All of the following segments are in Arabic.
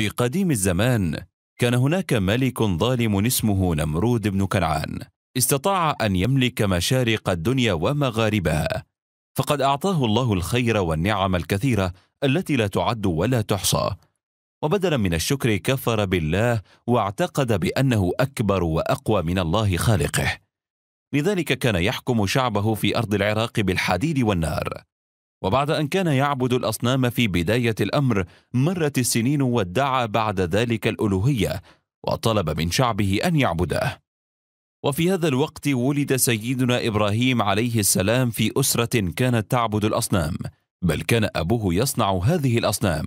في قديم الزمان كان هناك ملك ظالم اسمه نمرود بن كنعان استطاع ان يملك مشارق الدنيا ومغاربها فقد اعطاه الله الخير والنعم الكثيره التي لا تعد ولا تحصى وبدلا من الشكر كفر بالله واعتقد بانه اكبر واقوى من الله خالقه لذلك كان يحكم شعبه في ارض العراق بالحديد والنار وبعد أن كان يعبد الأصنام في بداية الأمر مرت السنين وادعى بعد ذلك الألوهية وطلب من شعبه أن يعبده وفي هذا الوقت ولد سيدنا إبراهيم عليه السلام في أسرة كانت تعبد الأصنام بل كان أبوه يصنع هذه الأصنام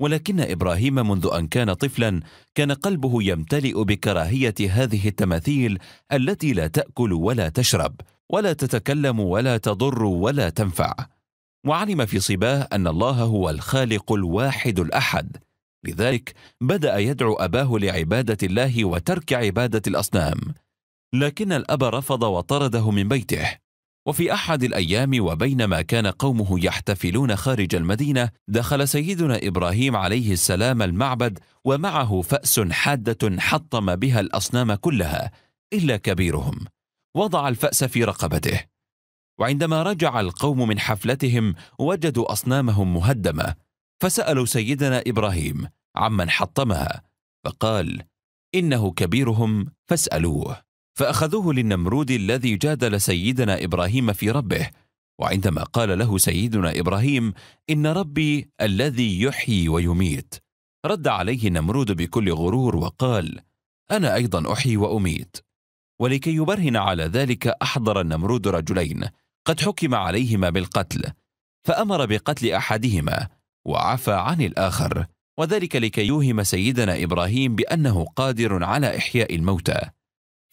ولكن إبراهيم منذ أن كان طفلا كان قلبه يمتلئ بكراهية هذه التماثيل التي لا تأكل ولا تشرب ولا تتكلم ولا تضر ولا تنفع وعلم في صباه ان الله هو الخالق الواحد الاحد لذلك بدا يدعو اباه لعباده الله وترك عباده الاصنام لكن الاب رفض وطرده من بيته وفي احد الايام وبينما كان قومه يحتفلون خارج المدينه دخل سيدنا ابراهيم عليه السلام المعبد ومعه فاس حاده حطم بها الاصنام كلها الا كبيرهم وضع الفاس في رقبته وعندما رجع القوم من حفلتهم وجدوا اصنامهم مهدمه فسالوا سيدنا ابراهيم عمن حطمها فقال انه كبيرهم فاسالوه فاخذوه للنمرود الذي جادل سيدنا ابراهيم في ربه وعندما قال له سيدنا ابراهيم ان ربي الذي يحيي ويميت رد عليه النمرود بكل غرور وقال انا ايضا احيي واميت ولكي يبرهن على ذلك احضر النمرود رجلين قد حكم عليهما بالقتل فأمر بقتل أحدهما وعفى عن الآخر وذلك لكي يوهم سيدنا إبراهيم بأنه قادر على إحياء الموتى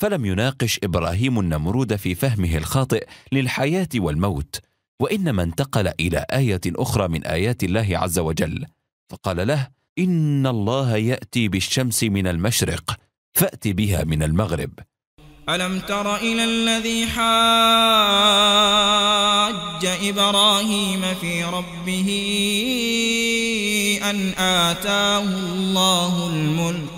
فلم يناقش إبراهيم النمرود في فهمه الخاطئ للحياة والموت وإنما انتقل إلى آية أخرى من آيات الله عز وجل فقال له إن الله يأتي بالشمس من المشرق فأت بها من المغرب ألم تر إلى الذي حاج إبراهيم في ربه أن آتاه الله الملك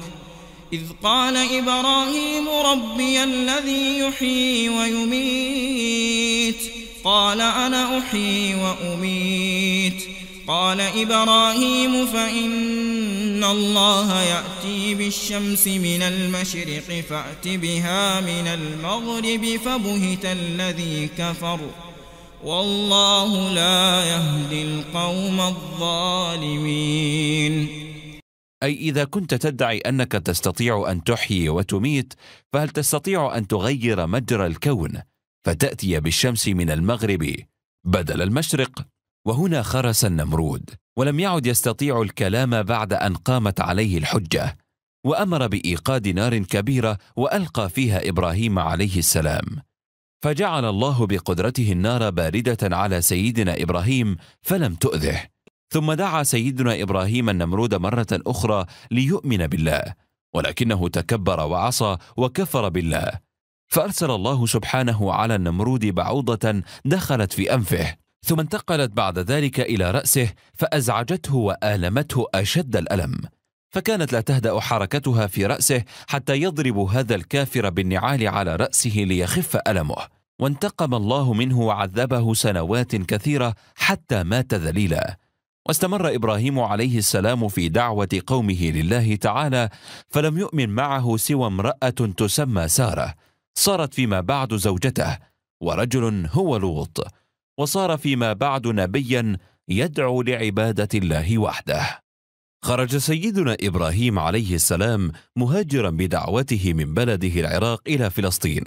إذ قال إبراهيم ربي الذي يحيي ويميت قال أنا أحيي وأميت قال إبراهيم فإن الله يأتي بالشمس من المشرق فأت بها من المغرب فبهت الذي كفر والله لا يهدي القوم الظالمين أي إذا كنت تدعي أنك تستطيع أن تحيي وتميت فهل تستطيع أن تغير مجرى الكون فتأتي بالشمس من المغرب بدل المشرق وهنا خرس النمرود ولم يعد يستطيع الكلام بعد أن قامت عليه الحجة وأمر بإيقاد نار كبيرة وألقى فيها إبراهيم عليه السلام فجعل الله بقدرته النار بارده على سيدنا ابراهيم فلم تؤذه ثم دعا سيدنا ابراهيم النمرود مره اخرى ليؤمن بالله ولكنه تكبر وعصى وكفر بالله فارسل الله سبحانه على النمرود بعوضه دخلت في انفه ثم انتقلت بعد ذلك الى راسه فازعجته والمته اشد الالم فكانت لا تهدأ حركتها في رأسه حتى يضرب هذا الكافر بالنعال على رأسه ليخف ألمه وانتقم الله منه وعذبه سنوات كثيرة حتى مات ذليلا واستمر إبراهيم عليه السلام في دعوة قومه لله تعالى فلم يؤمن معه سوى امرأة تسمى سارة صارت فيما بعد زوجته ورجل هو لوط وصار فيما بعد نبيا يدعو لعبادة الله وحده خرج سيدنا ابراهيم عليه السلام مهاجرا بدعوته من بلده العراق الى فلسطين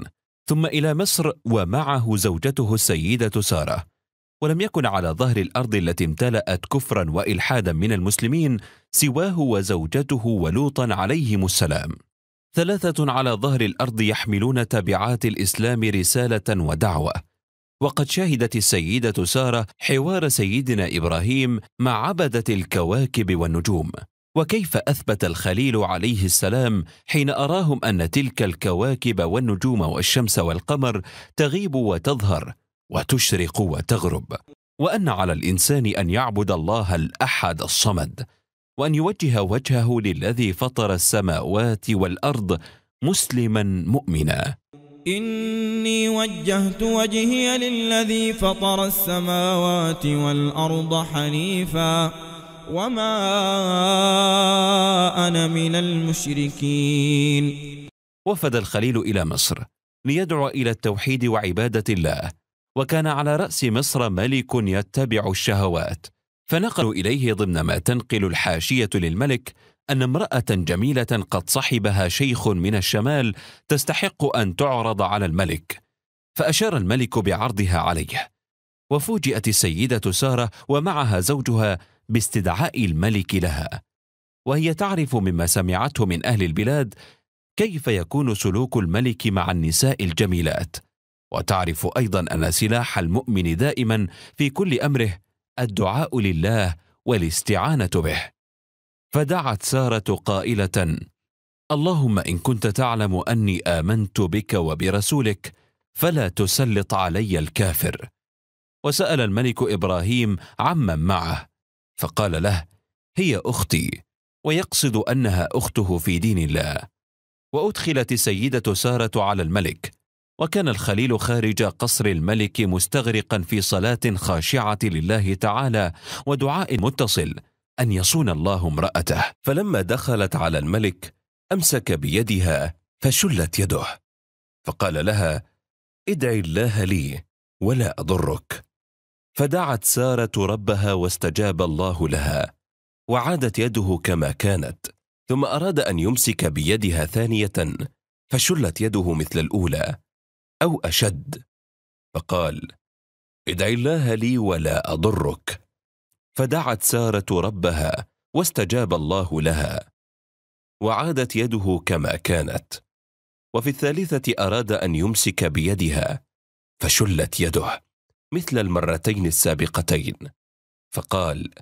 ثم الى مصر ومعه زوجته السيده ساره ولم يكن على ظهر الارض التي امتلات كفرا والحادا من المسلمين سواه وزوجته ولوطا عليهم السلام ثلاثه على ظهر الارض يحملون تبعات الاسلام رساله ودعوه وقد شهدت السيدة سارة حوار سيدنا إبراهيم مع عبدة الكواكب والنجوم وكيف أثبت الخليل عليه السلام حين أراهم أن تلك الكواكب والنجوم والشمس والقمر تغيب وتظهر وتشرق وتغرب وأن على الإنسان أن يعبد الله الأحد الصمد وأن يوجه وجهه للذي فطر السماوات والأرض مسلما مؤمنا إني وجهت وجهي للذي فطر السماوات والأرض حنيفا وما أنا من المشركين وفد الخليل إلى مصر ليدعو إلى التوحيد وعبادة الله وكان على رأس مصر ملك يتبع الشهوات فنقلوا إليه ضمن ما تنقل الحاشية للملك ان امراه جميله قد صحبها شيخ من الشمال تستحق ان تعرض على الملك فاشار الملك بعرضها عليه وفوجئت السيده ساره ومعها زوجها باستدعاء الملك لها وهي تعرف مما سمعته من اهل البلاد كيف يكون سلوك الملك مع النساء الجميلات وتعرف ايضا ان سلاح المؤمن دائما في كل امره الدعاء لله والاستعانه به فدعت ساره قائله اللهم ان كنت تعلم اني امنت بك وبرسولك فلا تسلط علي الكافر وسال الملك ابراهيم عمن معه فقال له هي اختي ويقصد انها اخته في دين الله وادخلت السيده ساره على الملك وكان الخليل خارج قصر الملك مستغرقا في صلاه خاشعه لله تعالى ودعاء متصل أن يصون الله امرأته فلما دخلت على الملك أمسك بيدها فشلت يده فقال لها ادعي الله لي ولا أضرك فدعت سارة ربها واستجاب الله لها وعادت يده كما كانت ثم أراد أن يمسك بيدها ثانية فشلت يده مثل الأولى أو أشد فقال ادعي الله لي ولا أضرك فدعت ساره ربها واستجاب الله لها وعادت يده كما كانت وفي الثالثه اراد ان يمسك بيدها فشلت يده مثل المرتين السابقتين فقال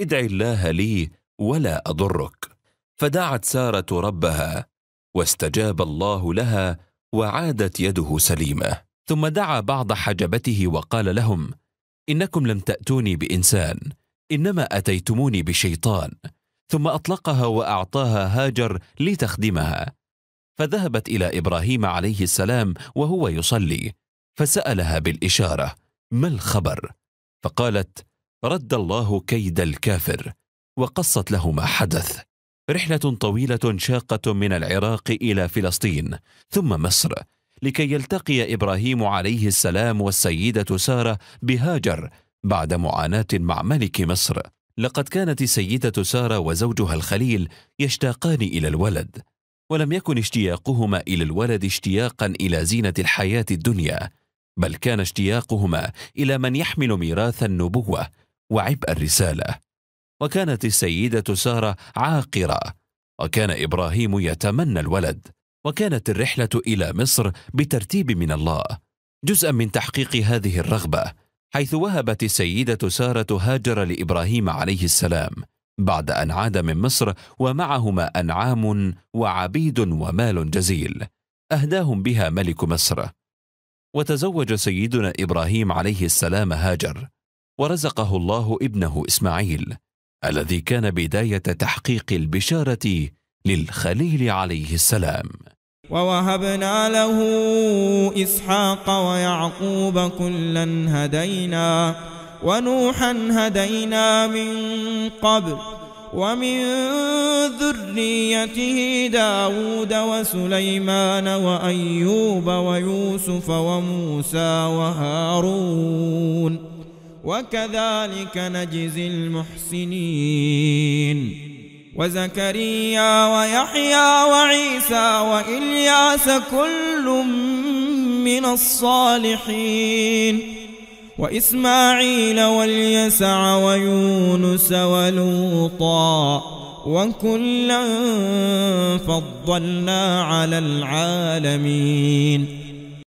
ادع الله لي ولا اضرك فدعت ساره ربها واستجاب الله لها وعادت يده سليمه ثم دعا بعض حجبته وقال لهم انكم لم تاتوني بانسان انما اتيتموني بشيطان ثم اطلقها واعطاها هاجر لتخدمها فذهبت الى ابراهيم عليه السلام وهو يصلي فسالها بالاشاره ما الخبر فقالت رد الله كيد الكافر وقصت له ما حدث رحله طويله شاقه من العراق الى فلسطين ثم مصر لكي يلتقي ابراهيم عليه السلام والسيده ساره بهاجر بعد معاناه مع ملك مصر لقد كانت السيده ساره وزوجها الخليل يشتاقان الى الولد ولم يكن اشتياقهما الى الولد اشتياقا الى زينه الحياه الدنيا بل كان اشتياقهما الى من يحمل ميراث النبوه وعبء الرساله وكانت السيده ساره عاقره وكان ابراهيم يتمنى الولد وكانت الرحلة إلى مصر بترتيب من الله جزءا من تحقيق هذه الرغبة حيث وهبت السيدة سارة هاجر لإبراهيم عليه السلام بعد أن عاد من مصر ومعهما أنعام وعبيد ومال جزيل أهداهم بها ملك مصر وتزوج سيدنا إبراهيم عليه السلام هاجر ورزقه الله ابنه إسماعيل الذي كان بداية تحقيق البشارة للخليل عليه السلام ووهبنا له إسحاق ويعقوب كلا هدينا ونوحا هدينا من قبل ومن ذريته داود وسليمان وأيوب ويوسف وموسى وهارون وكذلك نجزي المحسنين وزكريا ويحيى وعيسى وإلياس كل من الصالحين وإسماعيل واليسع ويونس ولوطا وكلا فضلنا على العالمين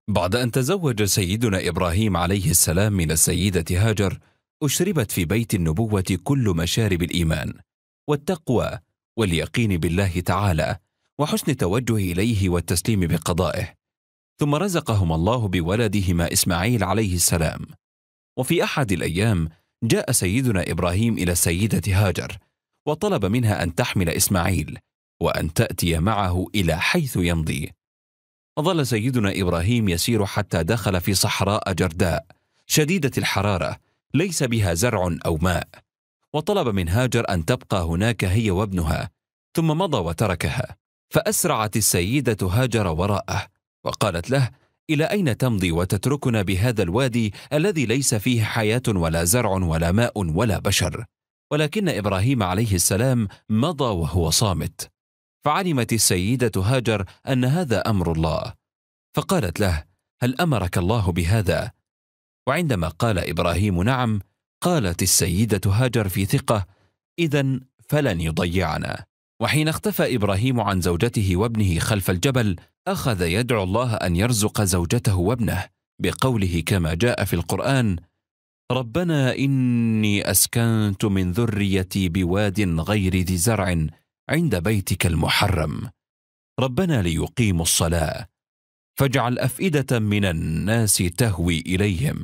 بعد أن تزوج سيدنا إبراهيم عليه السلام من السيدة هاجر أشربت في بيت النبوة كل مشارب الإيمان والتقوى واليقين بالله تعالى وحسن التوجه اليه والتسليم بقضائه ثم رزقهما الله بولدهما اسماعيل عليه السلام وفي احد الايام جاء سيدنا ابراهيم الى السيده هاجر وطلب منها ان تحمل اسماعيل وان تاتي معه الى حيث يمضي ظل سيدنا ابراهيم يسير حتى دخل في صحراء جرداء شديده الحراره ليس بها زرع او ماء وطلب من هاجر أن تبقى هناك هي وابنها ثم مضى وتركها فأسرعت السيدة هاجر وراءه وقالت له إلى أين تمضي وتتركنا بهذا الوادي الذي ليس فيه حياة ولا زرع ولا ماء ولا بشر ولكن إبراهيم عليه السلام مضى وهو صامت فعلمت السيدة هاجر أن هذا أمر الله فقالت له هل أمرك الله بهذا؟ وعندما قال إبراهيم نعم قالت السيدة هاجر في ثقة: إذا فلن يضيعنا. وحين اختفى إبراهيم عن زوجته وابنه خلف الجبل، أخذ يدعو الله أن يرزق زوجته وابنه بقوله كما جاء في القرآن: ربنا إني أسكنت من ذريتي بواد غير ذي زرع عند بيتك المحرم. ربنا ليقيموا الصلاة، فاجعل أفئدة من الناس تهوي إليهم.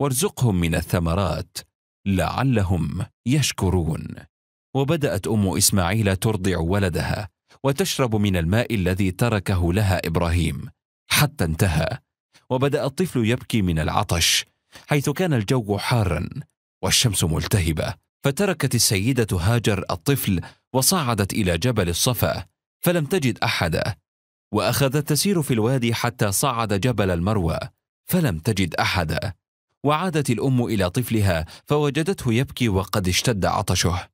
وارزقهم من الثمرات لعلهم يشكرون وبدات ام اسماعيل ترضع ولدها وتشرب من الماء الذي تركه لها ابراهيم حتى انتهى وبدا الطفل يبكي من العطش حيث كان الجو حارا والشمس ملتهبه فتركت السيده هاجر الطفل وصعدت الى جبل الصفا فلم تجد احدا واخذت تسير في الوادي حتى صعد جبل المروى فلم تجد احدا وعادت الام الى طفلها فوجدته يبكي وقد اشتد عطشه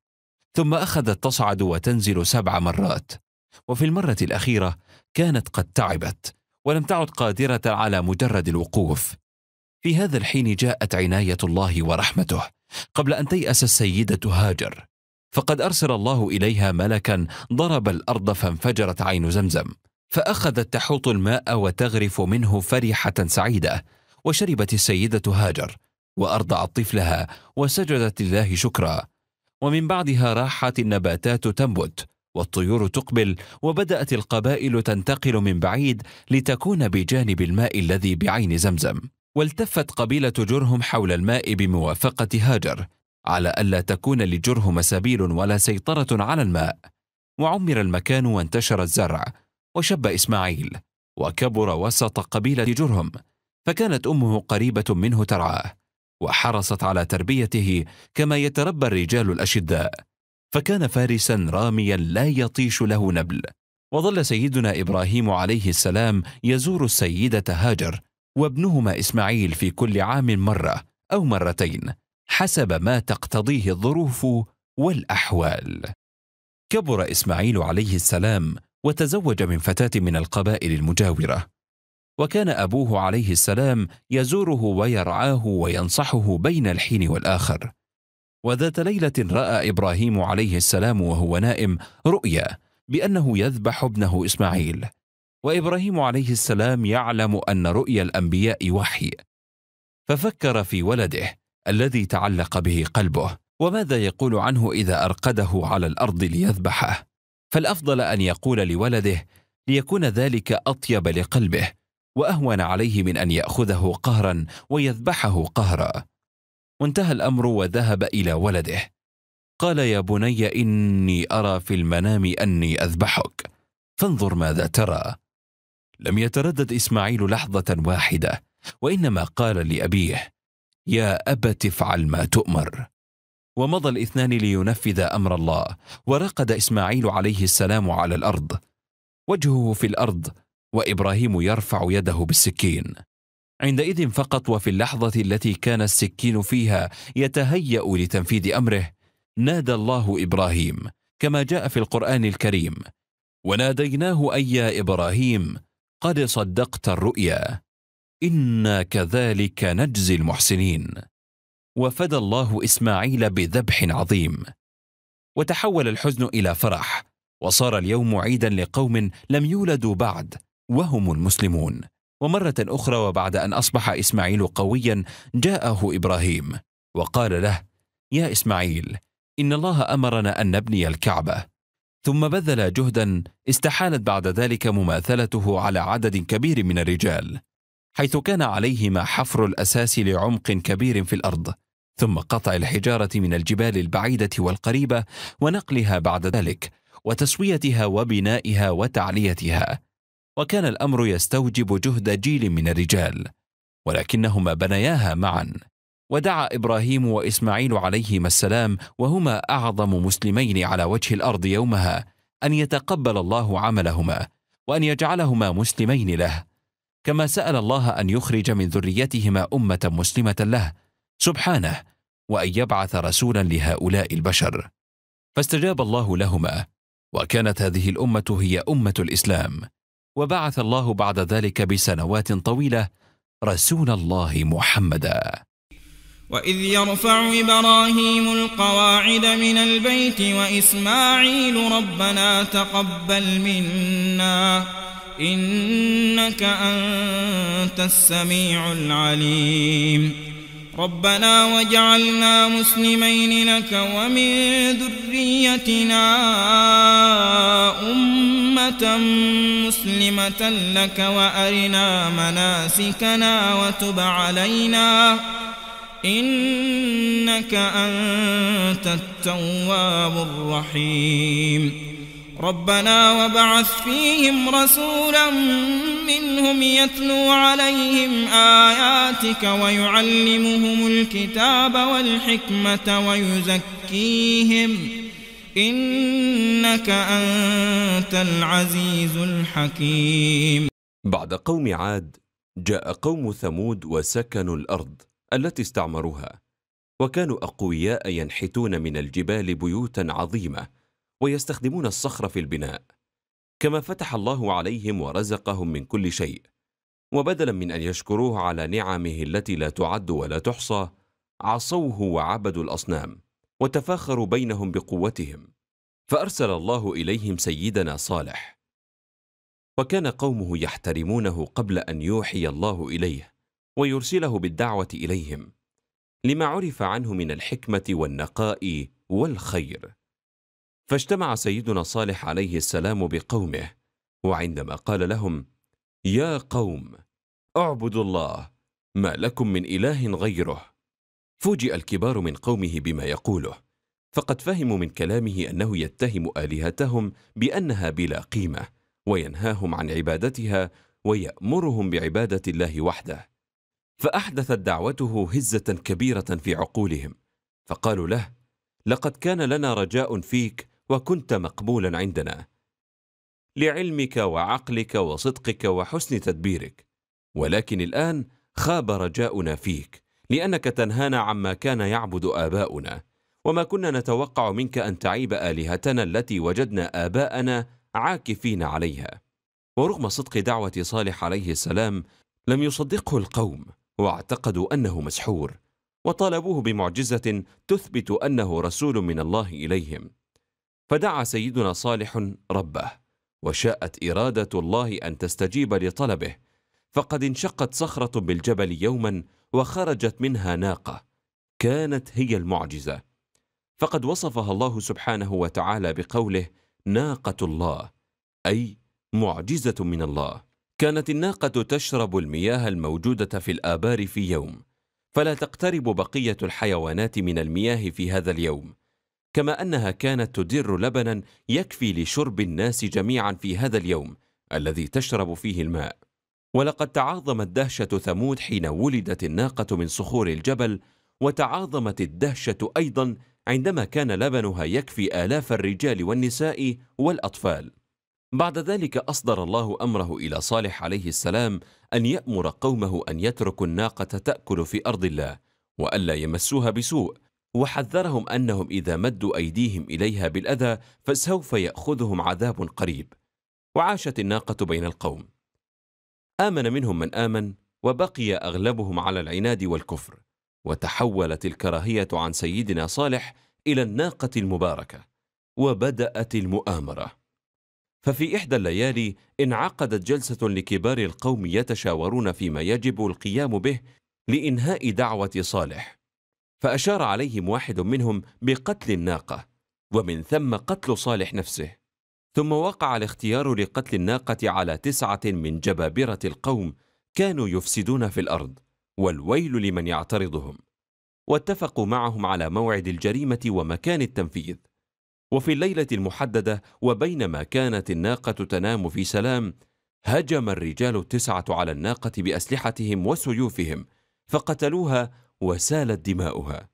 ثم اخذت تصعد وتنزل سبع مرات وفي المره الاخيره كانت قد تعبت ولم تعد قادره على مجرد الوقوف في هذا الحين جاءت عنايه الله ورحمته قبل ان تياس السيده هاجر فقد ارسل الله اليها ملكا ضرب الارض فانفجرت عين زمزم فاخذت تحوط الماء وتغرف منه فرحه سعيده وشربت السيدة هاجر وأرضعت طفلها وسجدت لله شكرا ومن بعدها راحت النباتات تنبت والطيور تقبل وبدأت القبائل تنتقل من بعيد لتكون بجانب الماء الذي بعين زمزم والتفت قبيلة جرهم حول الماء بموافقة هاجر على ألا تكون لجرهم سبيل ولا سيطرة على الماء وعمر المكان وانتشر الزرع وشب إسماعيل وكبر وسط قبيلة جرهم فكانت امه قريبه منه ترعاه وحرصت على تربيته كما يتربى الرجال الاشداء فكان فارسا راميا لا يطيش له نبل وظل سيدنا ابراهيم عليه السلام يزور السيده هاجر وابنهما اسماعيل في كل عام مره او مرتين حسب ما تقتضيه الظروف والاحوال كبر اسماعيل عليه السلام وتزوج من فتاه من القبائل المجاوره وكان أبوه عليه السلام يزوره ويرعاه وينصحه بين الحين والآخر. وذات ليلة رأى إبراهيم عليه السلام وهو نائم رؤيا بأنه يذبح ابنه إسماعيل. وإبراهيم عليه السلام يعلم أن رؤيا الأنبياء وحي. ففكر في ولده الذي تعلق به قلبه، وماذا يقول عنه إذا أرقده على الأرض ليذبحه؟ فالأفضل أن يقول لولده ليكون ذلك أطيب لقلبه واهون عليه من ان ياخذه قهرا ويذبحه قهرا وانتهى الامر وذهب الى ولده قال يا بني اني ارى في المنام اني اذبحك فانظر ماذا ترى لم يتردد اسماعيل لحظه واحده وانما قال لابيه يا ابت افعل ما تؤمر ومضى الاثنان لينفذ امر الله ورقد اسماعيل عليه السلام على الارض وجهه في الارض وابراهيم يرفع يده بالسكين عندئذ فقط وفي اللحظه التي كان السكين فيها يتهيا لتنفيذ امره نادى الله ابراهيم كما جاء في القران الكريم وناديناه اي يا ابراهيم قد صدقت الرؤيا انا كذلك نجزي المحسنين وفدى الله اسماعيل بذبح عظيم وتحول الحزن الى فرح وصار اليوم عيدا لقوم لم يولدوا بعد وهم المسلمون ومرة أخرى وبعد أن أصبح إسماعيل قويا جاءه إبراهيم وقال له يا إسماعيل إن الله أمرنا أن نبني الكعبة ثم بذل جهدا استحالت بعد ذلك مماثلته على عدد كبير من الرجال حيث كان عليهما حفر الأساس لعمق كبير في الأرض ثم قطع الحجارة من الجبال البعيدة والقريبة ونقلها بعد ذلك وتسويتها وبنائها وتعليتها وكان الأمر يستوجب جهد جيل من الرجال ولكنهما بنياها معا ودعا إبراهيم وإسماعيل عليهما السلام وهما أعظم مسلمين على وجه الأرض يومها أن يتقبل الله عملهما وأن يجعلهما مسلمين له كما سأل الله أن يخرج من ذريتهما أمة مسلمة له سبحانه وأن يبعث رسولا لهؤلاء البشر فاستجاب الله لهما وكانت هذه الأمة هي أمة الإسلام وبعث الله بعد ذلك بسنوات طويله رسول الله محمدا واذ يرفع ابراهيم القواعد من البيت واسماعيل ربنا تقبل منا انك انت السميع العليم ربنا وجعلنا مسلمين لك ومن ذريتنا امه مسلمة لك وأرنا مناسكنا وتب علينا إنك أنت التواب الرحيم ربنا وبعث فيهم رسولا منهم يتلو عليهم آياتك ويعلمهم الكتاب والحكمة ويزكيهم إنك أنت العزيز الحكيم بعد قوم عاد جاء قوم ثمود وسكنوا الأرض التي استعمروها وكانوا أقوياء ينحتون من الجبال بيوتا عظيمة ويستخدمون الصخر في البناء كما فتح الله عليهم ورزقهم من كل شيء وبدلا من أن يشكروه على نعمه التي لا تعد ولا تحصى عصوه وعبدوا الأصنام وتفاخروا بينهم بقوتهم فارسل الله اليهم سيدنا صالح وكان قومه يحترمونه قبل ان يوحي الله اليه ويرسله بالدعوه اليهم لما عرف عنه من الحكمه والنقاء والخير فاجتمع سيدنا صالح عليه السلام بقومه وعندما قال لهم يا قوم اعبدوا الله ما لكم من اله غيره فوجئ الكبار من قومه بما يقوله فقد فهموا من كلامه أنه يتهم آلهتهم بأنها بلا قيمة وينهاهم عن عبادتها ويأمرهم بعبادة الله وحده فأحدثت دعوته هزة كبيرة في عقولهم فقالوا له لقد كان لنا رجاء فيك وكنت مقبولا عندنا لعلمك وعقلك وصدقك وحسن تدبيرك ولكن الآن خاب رجاؤنا فيك لأنك تنهانا عما كان يعبد آباؤنا وما كنا نتوقع منك أن تعيب آلهتنا التي وجدنا آباءنا عاكفين عليها ورغم صدق دعوة صالح عليه السلام لم يصدقه القوم واعتقدوا أنه مسحور وطالبوه بمعجزة تثبت أنه رسول من الله إليهم فدعا سيدنا صالح ربه وشاءت إرادة الله أن تستجيب لطلبه فقد انشقت صخرة بالجبل يوما وخرجت منها ناقه كانت هي المعجزه فقد وصفها الله سبحانه وتعالى بقوله ناقه الله اي معجزه من الله كانت الناقه تشرب المياه الموجوده في الابار في يوم فلا تقترب بقيه الحيوانات من المياه في هذا اليوم كما انها كانت تدر لبنا يكفي لشرب الناس جميعا في هذا اليوم الذي تشرب فيه الماء ولقد تعاظمت دهشة ثمود حين ولدت الناقة من صخور الجبل وتعاظمت الدهشة أيضا عندما كان لبنها يكفي آلاف الرجال والنساء والأطفال بعد ذلك أصدر الله أمره إلى صالح عليه السلام أن يأمر قومه أن يتركوا الناقة تأكل في أرض الله وألا يمسوها بسوء وحذرهم أنهم إذا مدوا أيديهم إليها بالأذى فسوف يأخذهم عذاب قريب وعاشت الناقة بين القوم آمن منهم من آمن وبقي أغلبهم على العناد والكفر وتحولت الكراهية عن سيدنا صالح إلى الناقة المباركة وبدأت المؤامرة ففي إحدى الليالي انعقدت جلسة لكبار القوم يتشاورون فيما يجب القيام به لإنهاء دعوة صالح فأشار عليهم واحد منهم بقتل الناقة ومن ثم قتل صالح نفسه ثم وقع الاختيار لقتل الناقة على تسعة من جبابرة القوم كانوا يفسدون في الأرض والويل لمن يعترضهم واتفقوا معهم على موعد الجريمة ومكان التنفيذ وفي الليلة المحددة وبينما كانت الناقة تنام في سلام هجم الرجال التسعة على الناقة بأسلحتهم وسيوفهم فقتلوها وسالت دماؤها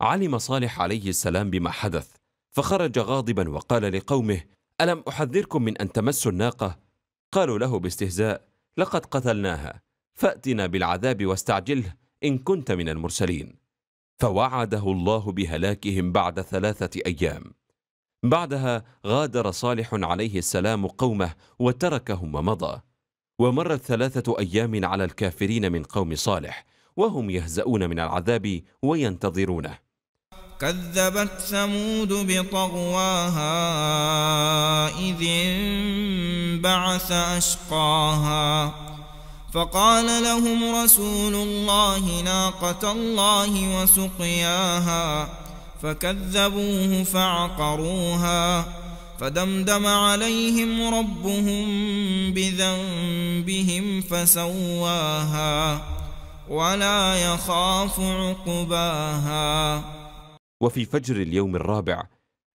علم صالح عليه السلام بما حدث فخرج غاضبا وقال لقومه ألم أحذركم من أن تمسوا الناقة؟ قالوا له باستهزاء لقد قتلناها فأتنا بالعذاب واستعجله إن كنت من المرسلين فوعده الله بهلاكهم بعد ثلاثة أيام بعدها غادر صالح عليه السلام قومه وتركهم ومضى ومرت ثلاثة أيام على الكافرين من قوم صالح وهم يهزؤون من العذاب وينتظرونه كذبت ثمود بطغواها إذ انبعث أشقاها فقال لهم رسول الله ناقة الله وسقياها فكذبوه فعقروها فدمدم عليهم ربهم بذنبهم فسواها ولا يخاف عقباها وفي فجر اليوم الرابع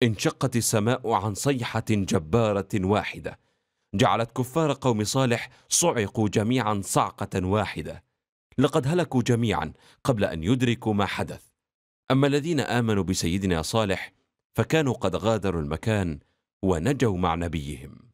انشقت السماء عن صيحة جبارة واحدة جعلت كفار قوم صالح صعقوا جميعا صعقة واحدة لقد هلكوا جميعا قبل أن يدركوا ما حدث أما الذين آمنوا بسيدنا صالح فكانوا قد غادروا المكان ونجوا مع نبيهم